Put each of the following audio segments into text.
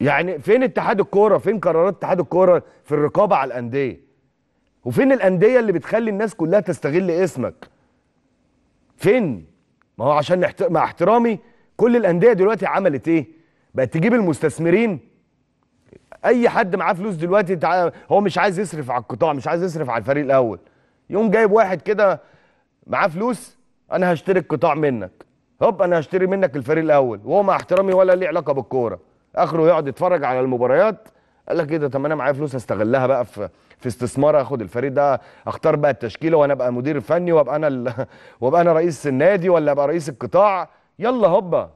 يعني فين اتحاد الكوره فين قرارات اتحاد الكوره في الرقابه على الانديه وفين الانديه اللي بتخلي الناس كلها تستغل اسمك فين ما هو عشان مع احترامي كل الانديه دلوقتي عملت ايه بقت تجيب المستثمرين اي حد معاه فلوس دلوقتي تع... هو مش عايز يصرف على القطاع مش عايز يصرف على الفريق الاول يقوم جايب واحد كده معاه فلوس انا هشتري القطاع منك هوب انا هشتري منك الفريق الاول وهو مع احترامي ولا ليه علاقه بالكوره اخره يقعد يتفرج على المباريات قال لك ايه ده طب انا معايا فلوس استغلها بقى في في استثمار اخد الفريق ده اختار بقى التشكيله وانا ابقى مدير فني وابقى انا ال... وابقى انا رئيس النادي ولا ابقى رئيس القطاع يلا هوبا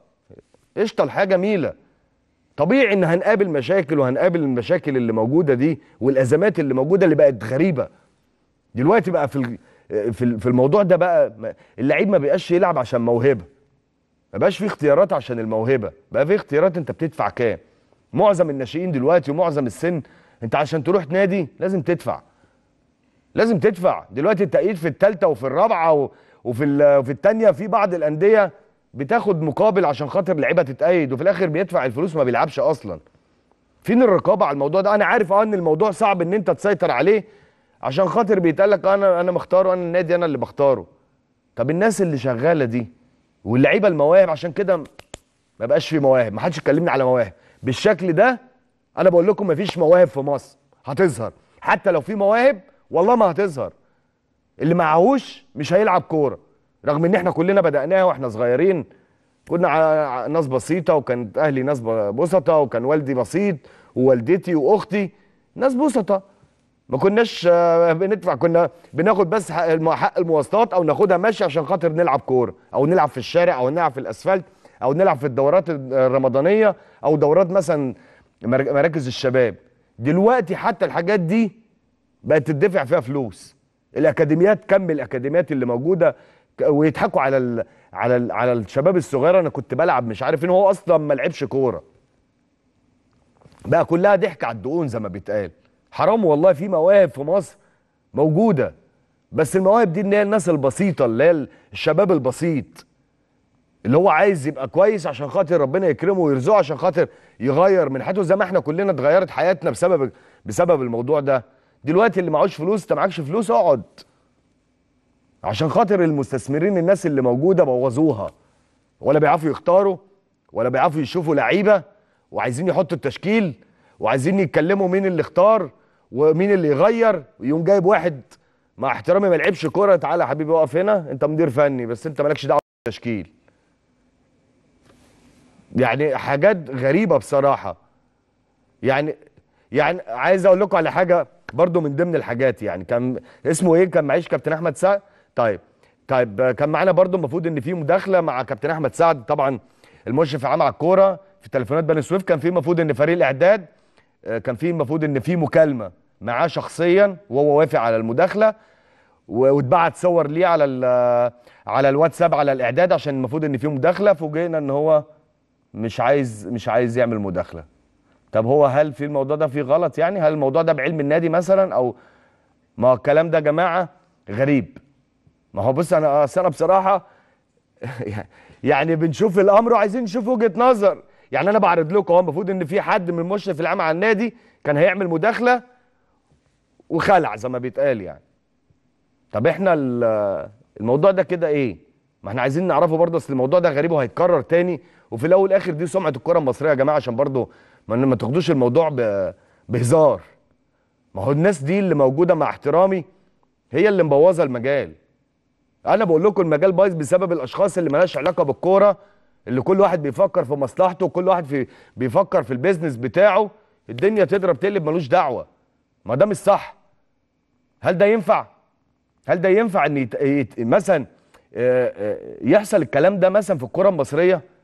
قشطه الحاجه جميله طبيعي ان هنقابل مشاكل وهنقابل المشاكل اللي موجوده دي والازمات اللي موجوده اللي بقت غريبه دلوقتي بقى في في الموضوع ده بقى اللعيب ما بيبقاش يلعب عشان موهبه ما بقاش في اختيارات عشان الموهبه بقى في اختيارات انت بتدفع كام معظم الناشئين دلوقتي ومعظم السن انت عشان تروح نادي لازم تدفع لازم تدفع دلوقتي التأييد في الثالثه وفي الرابعه وفي وفي الثانيه في بعض الانديه بتاخد مقابل عشان خاطر لعيبه تتأيد وفي الاخر بيدفع الفلوس ما بيلعبش اصلا فين الرقابه على الموضوع ده انا عارف اه ان الموضوع صعب ان انت تسيطر عليه عشان خاطر بيتقال لك آه انا انا مختاره انا النادي انا اللي بختاره طب الناس اللي شغاله دي واللعيبه المواهب عشان كده ما بقاش في مواهب ما حدش يكلمني على مواهب بالشكل ده انا بقول لكم ما فيش مواهب في مصر هتظهر حتى لو في مواهب والله ما هتظهر اللي معهوش مش هيلعب كوره رغم ان احنا كلنا بدأناها واحنا صغيرين كنا ناس بسيطه وكانت اهلي ناس بسطه وكان والدي بسيط ووالدتي واختي ناس بسطه ما كناش آه، بندفع كنا بناخد بس حق المواصلات او ناخدها ماشي عشان خاطر نلعب كوره او نلعب في الشارع او نلعب في الاسفلت او نلعب في الدورات الرمضانيه او دورات مثلا مراكز الشباب دلوقتي حتى الحاجات دي بقت تدفع فيها فلوس الاكاديميات كم الاكاديميات اللي موجوده ويضحكوا على الـ على الـ على الشباب الصغير انا كنت بلعب مش عارف ان هو اصلا ما لعبش كوره بقى كلها ضحك على الدقون زي ما بيتقال حرام والله في مواهب في مصر موجوده بس المواهب دي اللي هي الناس البسيطه اللي هي الشباب البسيط اللي هو عايز يبقى كويس عشان خاطر ربنا يكرمه ويرزقه عشان خاطر يغير من حياته زي ما احنا كلنا اتغيرت حياتنا بسبب بسبب الموضوع ده دلوقتي اللي معهوش فلوس انت معكش فلوس اقعد عشان خاطر المستثمرين الناس اللي موجوده بوظوها ولا بيعرفوا يختاروا ولا بيعرفوا يشوفوا لعيبه وعايزين يحطوا التشكيل وعايزين يتكلموا مين اللي اختار ومين اللي يغير يقوم جايب واحد مع احترامي ما لعبش كوره تعالى يا حبيبي اقف هنا انت مدير فني بس انت مالكش دعوه بالتشكيل يعني حاجات غريبه بصراحه يعني يعني عايز اقول لكم على حاجه برضو من ضمن الحاجات يعني كان اسمه ايه كان معيش كابتن احمد سعد طيب طيب كان معانا برضو المفروض ان في مداخله مع كابتن احمد سعد طبعا المشرف العام على الكوره في تليفونات بني سويف كان في المفروض ان فريق الاعداد آه، كان في المفروض ان في مكالمه معاه شخصيا وهو وافق على المداخله واتبعت صور ليه على على الواتساب على الاعداد عشان المفروض ان في مداخله فوجئنا ان هو مش عايز مش عايز يعمل مداخله طب هو هل في الموضوع ده في غلط يعني هل الموضوع ده بعلم النادي مثلا او ما هو الكلام ده يا جماعه غريب ما هو بص انا انا بصراحه يعني بنشوف الامر وعايزين نشوف وجهه نظر يعني انا بعرض لكم اهو المفروض ان في حد من المشرف العام على النادي كان هيعمل مداخله وخلع زي ما بيتقال يعني طب احنا الموضوع ده كده ايه ما احنا عايزين نعرفه برضه اصل الموضوع ده غريب وهيتكرر تاني وفي الاول والاخر دي سمعه الكره المصريه يا جماعه عشان برضه ما, ما تاخدوش الموضوع بهزار ما هو الناس دي اللي موجوده مع احترامي هي اللي مبوظه المجال انا بقول لكم المجال بايظ بسبب الاشخاص اللي مالهاش علاقه بالكوره اللي كل واحد بيفكر في مصلحته وكل واحد في بيفكر في البيزنس بتاعه الدنيا تضرب تقلب ملوش دعوه ما ده مش صح هل ده ينفع هل ده ينفع ان يت... مثلا يحصل الكلام ده مثلا في الكره المصريه